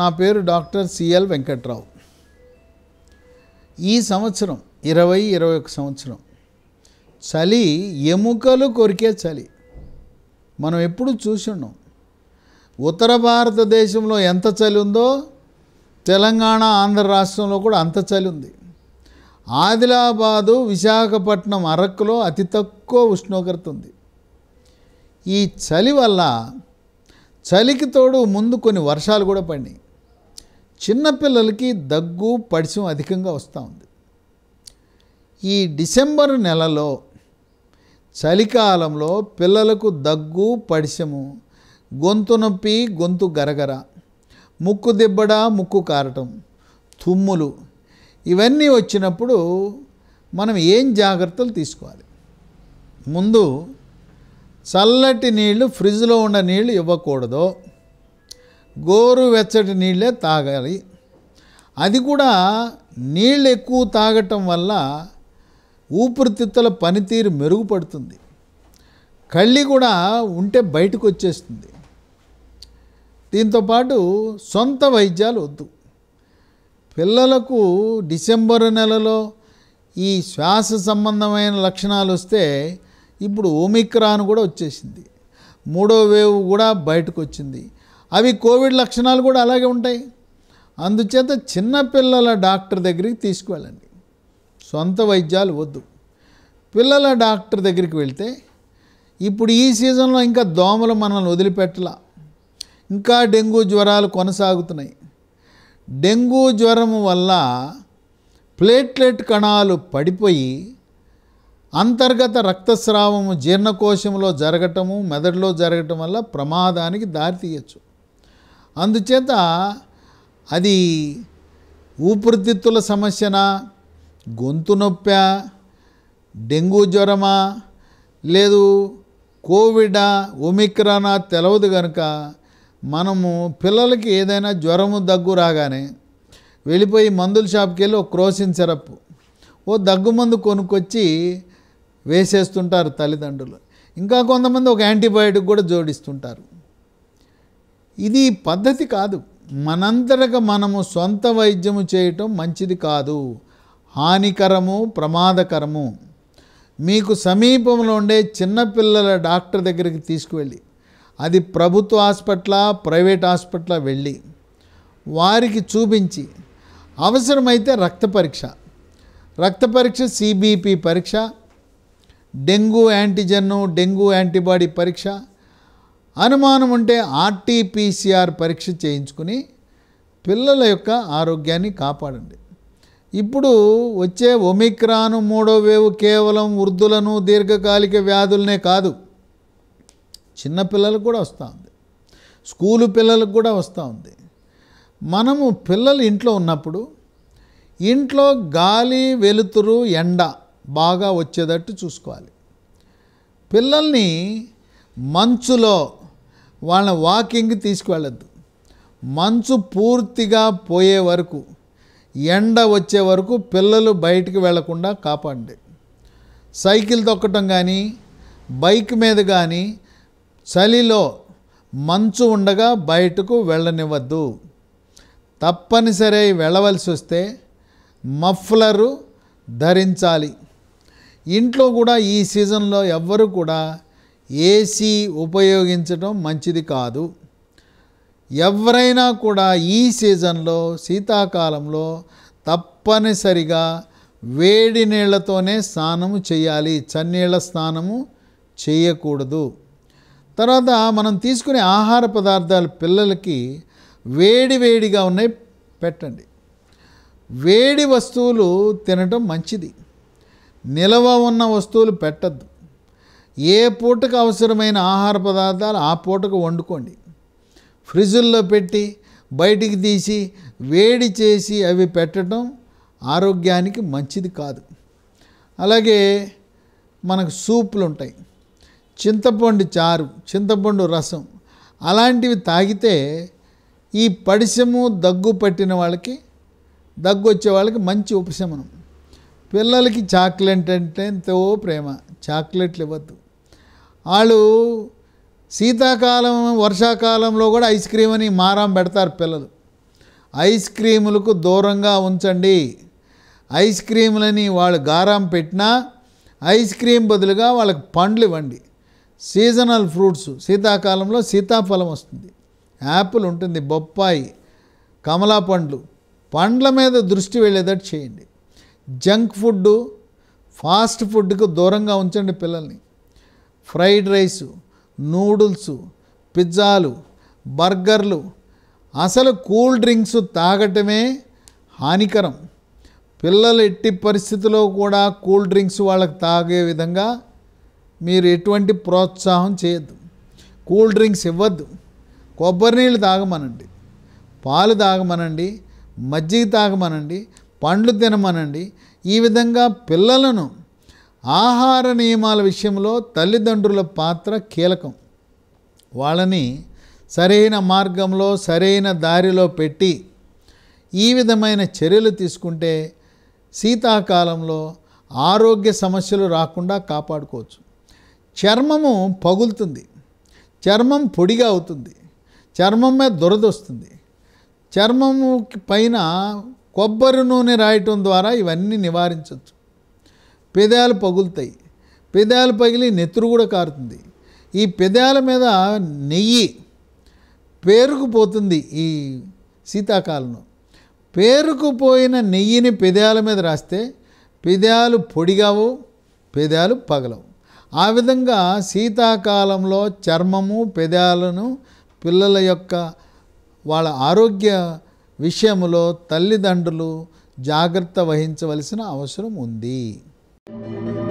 నా పేరు doctor CL Venkatrao ఈ సంవత్సరం ఇరవై ఇరవై ఒక సంవత్సరం చలి ఎముకలు కొరికే చలి మనం ఎప్పుడు చూసున్నాం ఉత్తర భారతదేశంలో ఎంత చలి ఉందో తెలంగాణ ఆంధ్ర రాష్ట్రంలో కూడా అంత చలి ఉంది ఆదిలాబాదు విశాఖపట్నం అరకులో అతి తక్కువ ఉష్ణోగ్రత ఉంది ఈ చలి వల్ల చలికి తోడు ముందు కొన్ని వర్షాలు కూడా పడినాయి చిన్నపిల్లలకి దగ్గు పడిసం అధికంగా వస్తూ ఉంది ఈ డిసెంబర్ నెలలో చలికాలంలో పిల్లలకు దగ్గు పడిసము గొంతు నొప్పి గొంతు గరగర ముక్కు దిబ్బడ ముక్కు కారటం తుమ్ములు ఇవన్నీ వచ్చినప్పుడు మనం ఏం జాగ్రత్తలు తీసుకోవాలి ముందు చల్లటి నీళ్లు ఫ్రిడ్జ్లో ఉన్న నీళ్లు ఇవ్వకూడదు గోరు వెచ్చటి నీళ్ళే తాగాలి అది కూడా నీళ్ళు ఎక్కువ తాగటం వల్ల ఊపిరితిత్తుల పనితీరు మెరుగుపడుతుంది కళ్ళి కూడా ఉంటే బయటకు వచ్చేస్తుంది దీంతోపాటు సొంత వైద్యాలు వద్దు పిల్లలకు డిసెంబరు నెలలో ఈ శ్వాస సంబంధమైన లక్షణాలు వస్తే ఇప్పుడు ఓమిక్రాన్ కూడా వచ్చేసింది మూడో వేవ్ కూడా బయటకు వచ్చింది అవి కోవిడ్ లక్షణాలు కూడా అలాగే ఉంటాయి అందుచేత చిన్నపిల్లల డాక్టర్ దగ్గరికి తీసుకువెళ్ళండి సొంత వైద్యాలు వద్దు పిల్లల డాక్టర్ దగ్గరికి వెళ్తే ఇప్పుడు ఈ సీజన్లో ఇంకా దోమలు మనల్ని వదిలిపెట్టలా ఇంకా డెంగ్యూ జ్వరాలు కొనసాగుతున్నాయి డెంగ్యూ జ్వరం వల్ల ప్లేట్లెట్ కణాలు పడిపోయి అంతర్గత రక్తస్రావము జీర్ణకోశంలో జరగటము మెదడులో జరగటం వల్ల ప్రమాదానికి దారితీయచ్చు అందుచేత అది ఊపిరితిత్తుల సమస్యనా గొంతు నొప్ప డెంగ్యూ జ్వరమా లేదు కోవిడా ఒమిక్రానా తెలవదు కనుక మనము పిల్లలకి ఏదైనా జ్వరము దగ్గు రాగానే వెళ్ళిపోయి మందుల షాప్కి వెళ్ళి ఒక క్రోసిన్ సిరప్ ఓ దగ్గు మందు కొనుక్కొచ్చి వేసేస్తుంటారు తల్లిదండ్రులు ఇంకా కొంతమంది ఒక యాంటీబయాటిక్ కూడా జోడిస్తుంటారు ఇది పద్ధతి కాదు మనంతటగా మనము సొంత వైద్యము చేయటం మంచిది కాదు హానికరము ప్రమాదకరము మీకు సమీపంలో ఉండే చిన్నపిల్లల డాక్టర్ దగ్గరికి తీసుకువెళ్ళి అది ప్రభుత్వ హాస్పిటల్ ప్రైవేట్ హాస్పిటల్ వెళ్ళి వారికి చూపించి అవసరమైతే రక్త పరీక్ష రక్త పరీక్ష సిబిపి పరీక్ష డెంగ్యూ యాంటీజన్ను డెంగ్యూ యాంటీబాడీ పరీక్ష అనుమానం ఉంటే ఆర్టీపీసీఆర్ పరీక్ష చేయించుకుని పిల్లల యొక్క ఆరోగ్యాన్ని కాపాడండి ఇప్పుడు వచ్చే ఒమిక్రాను మూడో వేవు కేవలం వృద్ధులను దీర్ఘకాలిక వ్యాధులనే కాదు చిన్నపిల్లలకు కూడా వస్తూ ఉంది స్కూలు పిల్లలకు కూడా వస్తూ ఉంది మనము పిల్లలు ఇంట్లో ఉన్నప్పుడు ఇంట్లో గాలి వెలుతురు ఎండ బాగా వచ్చేటట్టు చూసుకోవాలి పిల్లల్ని మంచులో వాళ్ళ వాకింగ్ తీసుకువెళ్ళద్దు మంచు పూర్తిగా పోయే వరకు ఎండ వచ్చే వరకు పిల్లలు బయటికి వెళ్లకుండా కాపాడండి సైకిల్ తొక్కటం కానీ బైక్ మీద కానీ చలిలో మంచు ఉండగా బయటకు వెళ్ళనివ్వద్దు తప్పనిసరి వెళ్ళవలసి వస్తే మఫ్లరు ధరించాలి ఇంట్లో కూడా ఈ సీజన్లో ఎవ్వరూ కూడా ఏసీ ఉపయోగించడం మంచిది కాదు ఎవరైనా కూడా ఈ సీజన్లో శీతాకాలంలో తప్పనిసరిగా వేడి నీళ్లతోనే స్నానము చేయాలి చన్నీళ్ల స్నానము చేయకూడదు తర్వాత మనం తీసుకునే ఆహార పదార్థాలు పిల్లలకి వేడి వేడిగా ఉన్నాయి పెట్టండి వేడి వస్తువులు తినటం మంచిది నిలవ ఉన్న వస్తువులు పెట్టద్దు ఏ పూటకు అవసరమైన ఆహార పదార్థాలు ఆ పూటకు వండుకోండి ఫ్రిడ్జ్ల్లో పెట్టి బయటికి తీసి వేడి చేసి అవి పెట్టడం ఆరోగ్యానికి మంచిది కాదు అలాగే మనకు సూపులు ఉంటాయి చింతపండు చారు చింతపండు రసం అలాంటివి తాగితే ఈ పడిశము దగ్గు పట్టిన వాళ్ళకి దగ్గు వచ్చే వాళ్ళకి మంచి ఉపశమనం పిల్లలకి చాక్లెట్ అంటే ఎంతో ప్రేమ చాక్లెట్లు ఇవ్వద్దు వాళ్ళు శీతాకాలం వర్షాకాలంలో కూడా ఐస్ క్రీమ్ అని మారం పెడతారు పిల్లలు ఐస్ క్రీములకు దూరంగా ఉంచండి ఐస్ క్రీములని వాళ్ళు గారం పెట్టినా ఐస్ క్రీమ్ బదులుగా వాళ్ళకి పండ్లు ఇవ్వండి సీజనల్ ఫ్రూట్స్ శీతాకాలంలో సీతాఫలం వస్తుంది యాపిల్ ఉంటుంది బొప్పాయి కమలా పండ్లు పండ్ల మీద దృష్టి వెళ్ళేటట్టు చేయండి జంక్ ఫుడ్ ఫాస్ట్ ఫుడ్కు దూరంగా ఉంచండి పిల్లల్ని ఫ్రైడ్ రైసు నూడుల్స్ పిజ్జాలు బర్గర్లు అసలు కూల్ డ్రింక్స్ తాగటమే హానికరం పిల్లలు ఎట్టి పరిస్థితిలో కూడా కూల్ డ్రింక్స్ వాళ్ళకి తాగే విధంగా మీరు ఎటువంటి ప్రోత్సాహం చేయొద్దు కూల్ డ్రింక్స్ ఇవ్వద్దు కొబ్బరి నీళ్ళు తాగమనండి పాలు తాగమనండి మజ్జిగ తాగమనండి పండ్లు తినమనండి ఈ విధంగా పిల్లలను ఆహార నియమాల విషయంలో తల్లిదండ్రుల పాత్ర కీలకం వాళ్ళని సరైన మార్గంలో సరైన దారిలో పెట్టి ఈ విధమైన చర్యలు తీసుకుంటే శీతాకాలంలో ఆరోగ్య సమస్యలు రాకుండా కాపాడుకోవచ్చు చర్మము పగులుతుంది చర్మం పొడిగా అవుతుంది చర్మం మీద దురదొస్తుంది చర్మము పైన కొబ్బరి నూనె రాయటం ద్వారా ఇవన్నీ నివారించవచ్చు పెదాలు పగులుతాయి పెదాలు పగిలి నెత్తురు కూడా కారుతుంది ఈ పెదాల మీద నెయ్యి పేరుకుపోతుంది ఈ శీతాకాలంలో పేరుకుపోయిన నెయ్యిని పెదాల మీద రాస్తే పెదాలు పొడిగావు పెదాలు పగలవు ఆ విధంగా శీతాకాలంలో చర్మము పెదాలను పిల్లల యొక్క వాళ్ళ ఆరోగ్య విషయంలో తల్లిదండ్రులు జాగ్రత్త వహించవలసిన అవసరం ఉంది Thank you.